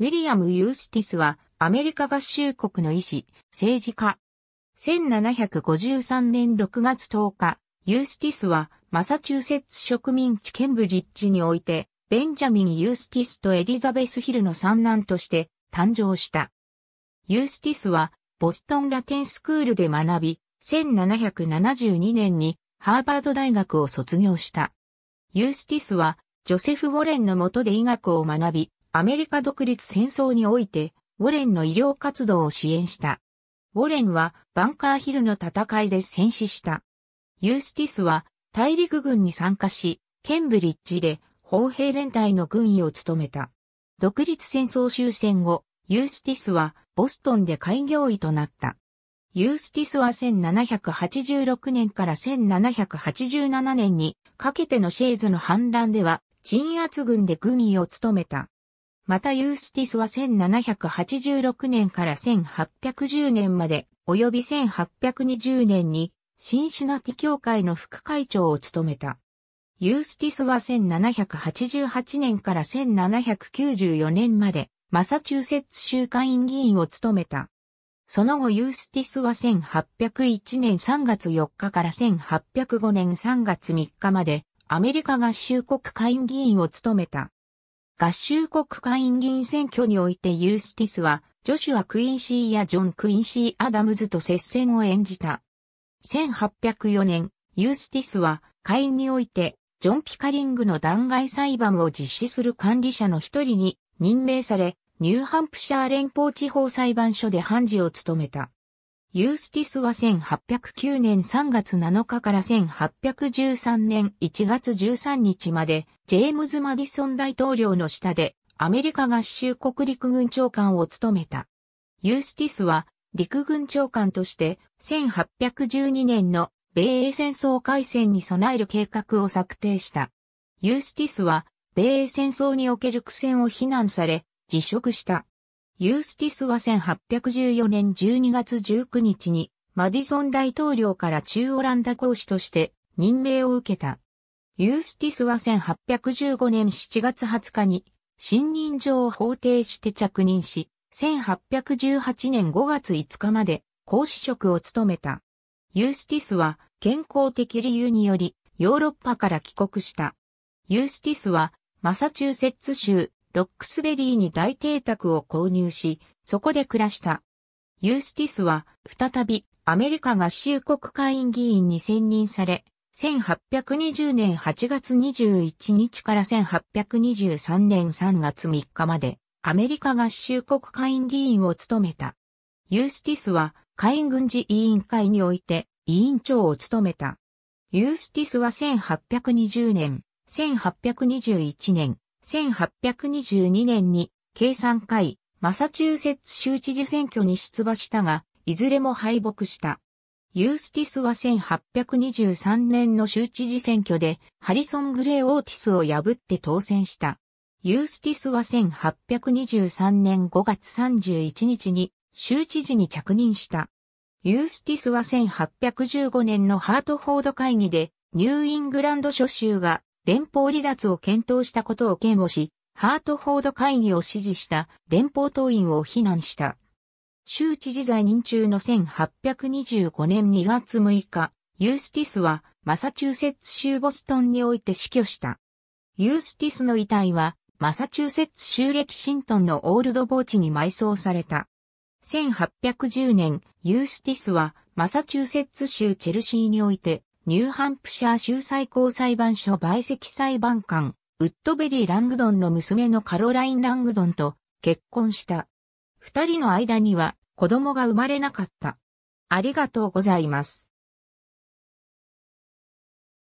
ウィリアム・ユースティスは、アメリカ合衆国の医師、政治家。1753年6月10日、ユースティスは、マサチューセッツ植民地ケンブリッジにおいて、ベンジャミン・ユースティスとエリザベス・ヒルの三男として誕生した。ユースティスは、ボストンラテンスクールで学び、1772年にハーバード大学を卒業した。ユースティスは、ジョセフ・ウォレンの下で医学を学び、アメリカ独立戦争において、ウォレンの医療活動を支援した。ウォレンはバンカーヒルの戦いで戦死した。ユースティスは大陸軍に参加し、ケンブリッジで砲兵連隊の軍医を務めた。独立戦争終戦後、ユースティスはボストンで開業医となった。ユースティスは1786年から1787年にかけてのシェーズの反乱では鎮圧軍で軍医を務めた。またユースティスは1786年から1810年まで、及び1820年に、シンシナティ協会の副会長を務めた。ユースティスは1788年から1794年まで、マサチューセッツ州会員議員を務めた。その後ユースティスは1801年3月4日から1805年3月3日まで、アメリカ合衆国会議員を務めた。合衆国会員議員選挙においてユースティスは、ジョシュア・クインシーやジョン・クインシー・アダムズと接戦を演じた。1804年、ユースティスは、会員において、ジョン・ピカリングの弾劾裁判を実施する管理者の一人に任命され、ニューハンプシャー連邦地方裁判所で判事を務めた。ユースティスは1809年3月7日から1813年1月13日まで、ジェームズ・マディソン大統領の下で、アメリカ合衆国陸軍長官を務めた。ユースティスは、陸軍長官として、1812年の米英戦争開戦に備える計画を策定した。ユースティスは、米英戦争における苦戦を非難され、辞職した。ユースティスは1814年12月19日にマディソン大統領から中オランダ公使として任命を受けた。ユースティスは1815年7月20日に信任状を法定して着任し、1818年5月5日まで公使職を務めた。ユースティスは健康的理由によりヨーロッパから帰国した。ユースティスはマサチューセッツ州ロックスベリーに大邸宅を購入し、そこで暮らした。ユースティスは、再び、アメリカ合衆国会員議員に選任され、1820年8月21日から1823年3月3日まで、アメリカ合衆国会員議員を務めた。ユースティスは、員軍事委員会において、委員長を務めた。ユースティスは1820年、1821年、1822年に、計3回、マサチューセッツ州知事選挙に出馬したが、いずれも敗北した。ユースティスは1823年の州知事選挙で、ハリソン・グレー・オーティスを破って当選した。ユースティスは1823年5月31日に州知事に着任した。ユースティスは1815年のハートフォード会議でニューイングランド諸州が連邦離脱を検討したことを嫌悪し、ハートフォード会議を支持した連邦党員を非難した。州知事在任中の1825年2月6日、ユースティスはマサチューセッツ州ボストンにおいて死去した。ユースティスの遺体はマサチューセッツ州レキシントンのオールド墓地に埋葬された。1810年、ユースティスはマサチューセッツ州チェルシーにおいてニューハンプシャー州最高裁判所陪席裁判官、ウッドベリー・ラングドンの娘のカロライン・ラングドンと結婚した。二人の間には子供が生まれなかった。ありがとうございます。